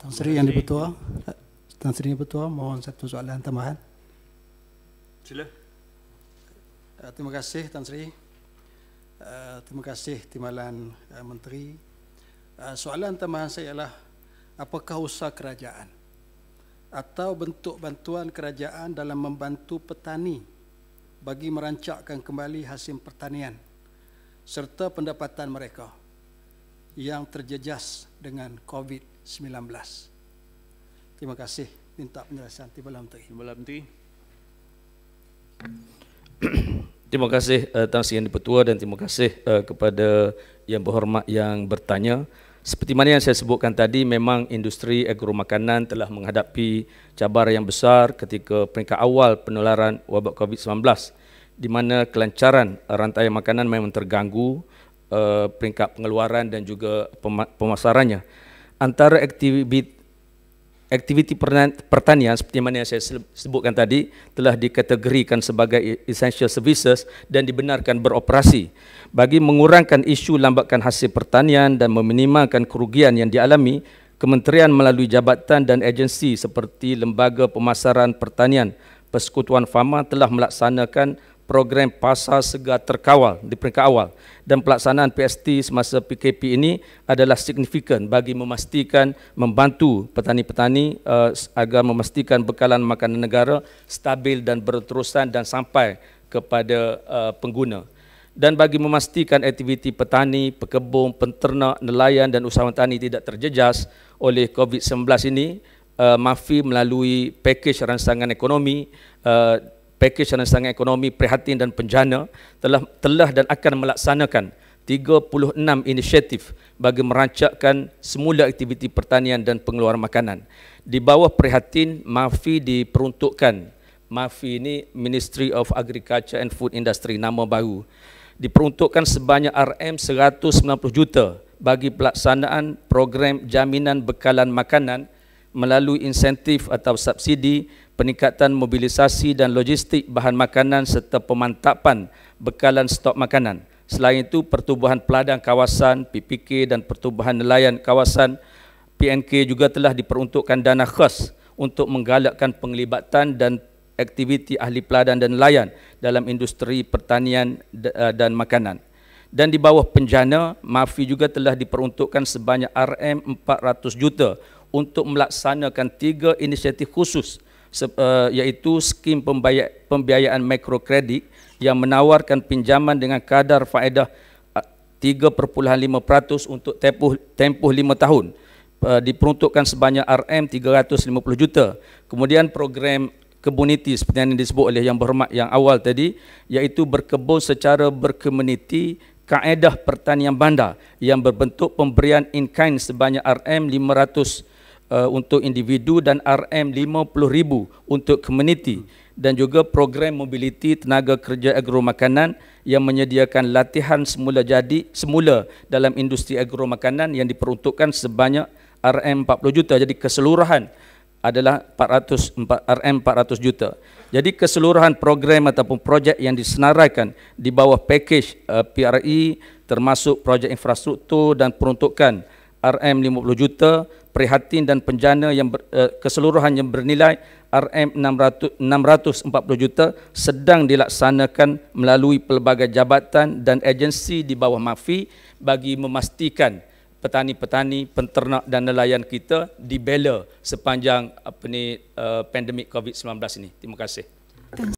Tuan Sri Yang di-Pertua Tan Sri Yang mohon satu soalan tambahan Sila eh, Terima kasih Tuan Sri eh, Terima kasih Timbalan eh, Menteri Soalan tambahan saya ialah Apakah usaha kerajaan Atau bentuk bantuan kerajaan dalam membantu petani Bagi merancakkan kembali hasil pertanian Serta pendapatan mereka Terima yang terjejas dengan COVID-19. Terima kasih. Minta penjelasan Timbalan Menteri. Timbalan Menteri. terima kasih uh, eh, Tuan Sri Yang Dipertua dan terima kasih uh, kepada yang berhormat yang bertanya. Seperti mana yang saya sebutkan tadi, memang industri agro makanan telah menghadapi cabar yang besar ketika peringkat awal penularan wabak COVID-19 di mana kelancaran rantai makanan memang terganggu uh, peringkat pengeluaran dan juga pemasarannya. Antara aktiviti aktiviti pertanian seperti mana yang saya sebutkan tadi telah dikategorikan sebagai e-, essential services dan dibenarkan beroperasi bagi mengurangkan isu lambakan hasil pertanian dan meminimalkan kerugian yang dialami kementerian melalui jabatan dan agensi seperti lembaga pemasaran pertanian persekutuan FAMA telah melaksanakan program pasar segar terkawal di peringkat awal dan pelaksanaan PST semasa PKP ini adalah signifikan bagi memastikan membantu petani-petani uh, agar memastikan bekalan makanan negara stabil dan berterusan dan sampai kepada uh, pengguna dan bagi memastikan aktiviti petani, pekebun, penternak, nelayan dan usahawan tani tidak terjejas oleh COVID-19 ini, uh, MAFI melalui pakej rangsangan ekonomi uh, pakej rancangan ekonomi prihatin dan penjana telah telah dan akan melaksanakan 36 inisiatif bagi merancakkan semula aktiviti pertanian dan pengeluaran makanan. Di bawah prihatin, MAFI diperuntukkan. MAFI ini Ministry of Agriculture and Food Industry, nama baru. Diperuntukkan sebanyak RM190 juta bagi pelaksanaan program jaminan bekalan makanan melalui insentif atau subsidi peningkatan mobilisasi dan logistik bahan makanan serta pemantapan bekalan stok makanan. Selain itu, pertubuhan peladang kawasan PPK dan pertubuhan nelayan kawasan PNK juga telah diperuntukkan dana khas untuk menggalakkan penglibatan dan aktiviti ahli peladang dan nelayan dalam industri pertanian eh, dan makanan. Dan di bawah penjana, MAFI juga telah diperuntukkan sebanyak RM400 juta untuk melaksanakan tiga inisiatif khusus Eh, yaitu skim pembiayaan mikrokredit yang menawarkan pinjaman dengan kadar faedah 3.5% eh, untuk tempoh tempoh 5 tahun eh, diperuntukkan sebanyak RM350 juta. Kemudian program community seperti yang disebut oleh yang berhormat yang awal tadi iaitu berkebun secara berkomuniti kaedah pertanian bandar yang berbentuk pemberian in kind sebanyak RM500 juta uh, untuk individu dan RM50,000 untuk komuniti dan juga program mobiliti tenaga kerja agro makanan yang menyediakan latihan semula jadi semula dalam industri agro makanan yang diperuntukkan sebanyak RM40 juta jadi keseluruhan adalah 404 RM400 juta. Jadi keseluruhan program ataupun projek yang disenaraikan di bawah pakej uh, PRI termasuk projek infrastruktur dan peruntukan RM50 juta, prihatin dan penjana yang ber, uh, keseluruhan yang bernilai RM640 juta sedang dilaksanakan melalui pelbagai jabatan dan agensi di bawah MAFI bagi memastikan petani-petani, penternak dan nelayan kita dibela sepanjang apa ni uh, pandemik COVID-19 ini. Terima kasih.